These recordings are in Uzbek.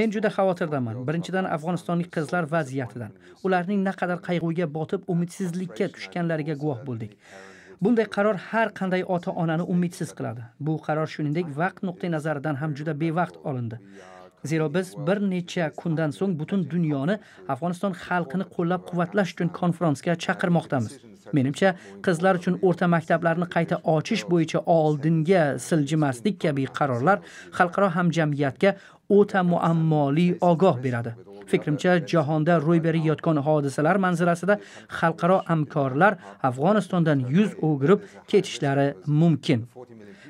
men juda xavotirdaman birinchidan afg'onistonlik qizlar vaziyatidan ularning naqadar qayg'uga botib umidsizlikka tushganlariga guvoh bo'ldik bunday qaror har qanday ota onani umidsiz qiladi bu qaror shuningdek vaqt nuqtai nazaridan ham juda bevaqt olindi zero biz bir necha kundan so'ng butun dunyoni afg'oniston xalqini qo'llab quvvatlash uchun konferensga chaqirmoqdamiz menimcha qizlar uchun o'rta maktablarni qayta ochish bo'yicha oldinga siljimaslik kabi qarorlar xalqaro hamjamiyatga o'ta muammoli ogoh beradi Fikrimcha, jahonda ro'y berayotgan hodisalar manzarasida xalqaro hamkorlar Afg'onistondan yuz o'girib ketishlari mumkin.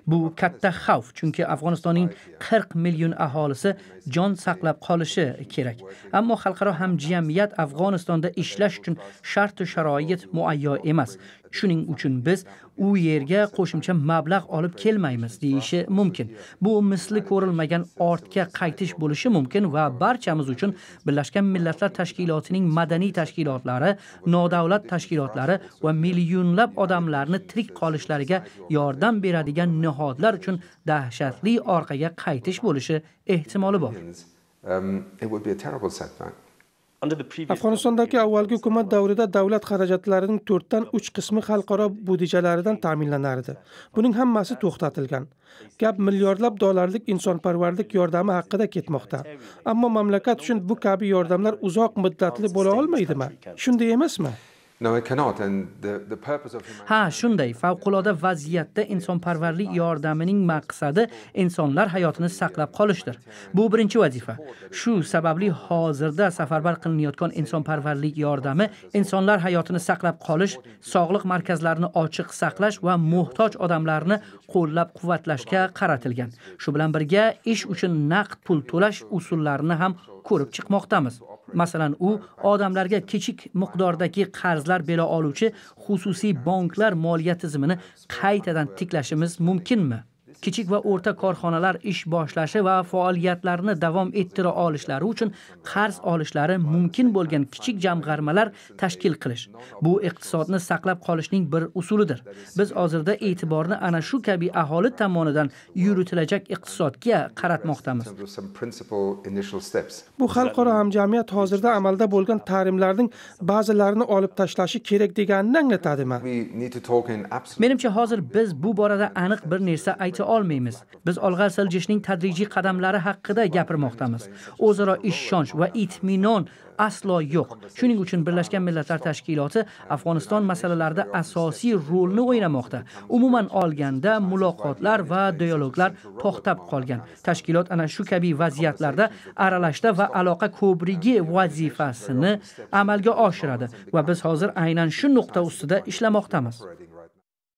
Bu katta xavf, chunki Afg'onistonning 40 million aholisi jon saqlab qolishi kerak. Ammo xalqaro hamjamiyat Afg'onistonda ishlash uchun shart-sharoit muayyo emas. Shuning uchun biz u yerga qo'shimcha mablag' olib kelmaymiz deyishi mumkin. Bu misli ko'rilmagan ortga qaytish bo'lishi mumkin va barchamiz uchun Birlashgan Millatlar Tashkilotining madaniy tashkilotlari, nodavlat tashkilotlari va millionlab odamlarni tirik qolishlariga yordam beradigan nihodlar uchun dahshatli orqaga qaytish bo'lishi ehtimoli bor. Um, it would be a terrible setback. afg'onistondagi avvalgi hukumat davrida davlat xarajatlarining to'rtdan uch qismi xalqaro budjetlaridan ta'minlanardi buning hammasi to'xtatilgan gap milliardlab dollarlik insonparvarlik yordami haqida ketmoqda ammo mamlakat uchun bu kabi yordamlar uzoq muddatli bo'la olmaydimi shunday emasmi ha shunday favqulodda vaziyatda insonparvarlik yordamining maqsadi insonlar hayotini saqlab qolishdir bu birinchi vazifa shu sababli hozirda safarbar qilinayotgan insonparvarlik yordami insonlar hayotini saqlab qolish sog'liq markazlarini ochiq saqlash va muhtoj odamlarni qo'llab quvvatlashga qaratilgan shu bilan birga ish uchun naqd pul to'lash usullarini ham ko'rib chiqmoqdamiz masalan u odamlarga kichik miqdordagi qarzlar bera oluvchi xususiy banklar moliya tizimini qaytadan tiklashimiz mumkinmi kichik va o'rta korxonalar ish boshlashi va faoliyatlarini davom ettira olishlari uchun qarz olishlari mumkin bo'lgan kichik jamg'armalar tashkil qilish. Bu iqtisodni saqlab qolishning bir usulidir. Biz hozirda e'tiborni ana shu kabi aholi tomonidan yuritilajak iqtisodga qaratmoqdamiz. Bu xalqaro hamjamiyat hozirda amalda bo'lgan ta'limlarning ba'zilarini olib tashlashi kerak deganini anglatadimi? Menimcha hozir biz bu borada aniq bir narsa ayta olmaymiz biz olg'a siljishning tadrijiy qadamlari haqida gapirmoqdamiz o'zaro ishonch va itminon aslo yo'q shuning uchun birlashgan millatlar tashkiloti afg'oniston masalalarida asosiy rolni o'ynamoqda umuman olganda muloqotlar va dialoglar to'xtab qolgan tashkilot ana shu kabi vaziyatlarda aralashda va aloqa ko'prigi vazifasini amalga oshiradi va biz hozir aynan shu nuqta ustida ishlamoqdamiz